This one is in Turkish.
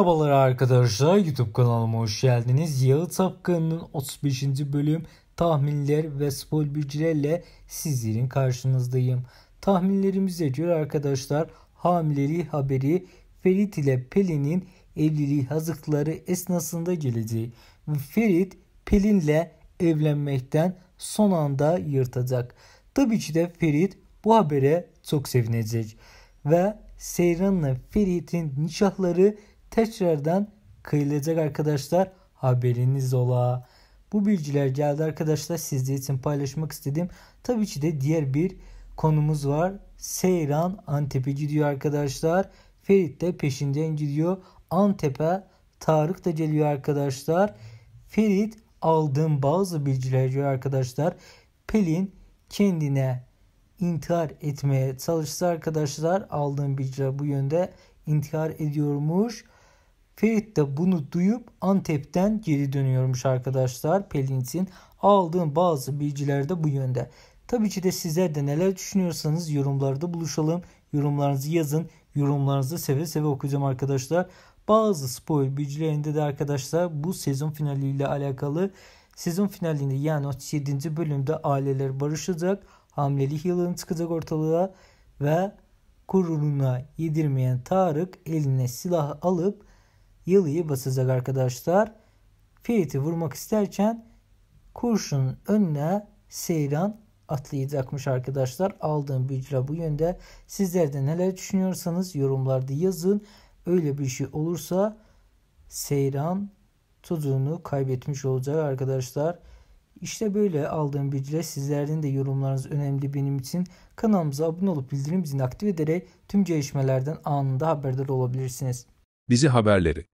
Merhabalar arkadaşlar YouTube kanalıma hoş geldiniz. Yağı Tapkan'ın 35. bölüm tahminler ve spor bilgilerle sizlerin karşınızdayım. Tahminlerimize göre arkadaşlar hamileliği haberi Ferit ile Pelin'in evliliği hazırlıkları esnasında geleceği ve Ferit Pelin ile evlenmekten son anda yırtacak. Tabii ki de Ferit bu habere çok sevinecek ve Seyran'la Ferit'in nişahları tekrardan kıyılacak arkadaşlar. Haberiniz ola. Bu bilgiler geldi arkadaşlar. Sizler için paylaşmak istedim. Tabii ki de diğer bir konumuz var. Seyran Antep'e gidiyor arkadaşlar. Ferit de peşinden gidiyor. Antep'e Tarık da geliyor arkadaşlar. Ferit aldığım bazı bilgiler diyor arkadaşlar. Pelin kendine intihar etmeye çalışsa arkadaşlar aldığım bilgiler bu yönde intihar ediyormuş. Ferit de bunu duyup Antep'ten geri dönüyormuş arkadaşlar. Pelin'sin aldığım bazı bilgiler de bu yönde. Tabii ki de sizler de neler düşünüyorsanız yorumlarda buluşalım. Yorumlarınızı yazın. Yorumlarınızı seve seve okuyacağım arkadaşlar. Bazı spoiler bilgilerinde de arkadaşlar bu sezon finaliyle alakalı sezon finalinde yani 37. bölümde aileler barışacak. Hamleli yılın çıkacak ortalığa ve gururuna yedirmeyen Tarık eline silah alıp yılıyı basacak arkadaşlar. Ferit'i vurmak isterken kurşun önüne seyran atlayacakmış arkadaşlar. Aldığım bilgiler bu yönde. Sizler de neler düşünüyorsanız yorumlarda yazın. Öyle bir şey olursa seyran tuzuğunu kaybetmiş olacak arkadaşlar. İşte böyle aldığım bilgiler sizlerin de yorumlarınız önemli benim için. Kanalımıza abone olup bildirim zilini aktif ederek tüm gelişmelerden anında haberdar olabilirsiniz. Bizi haberleri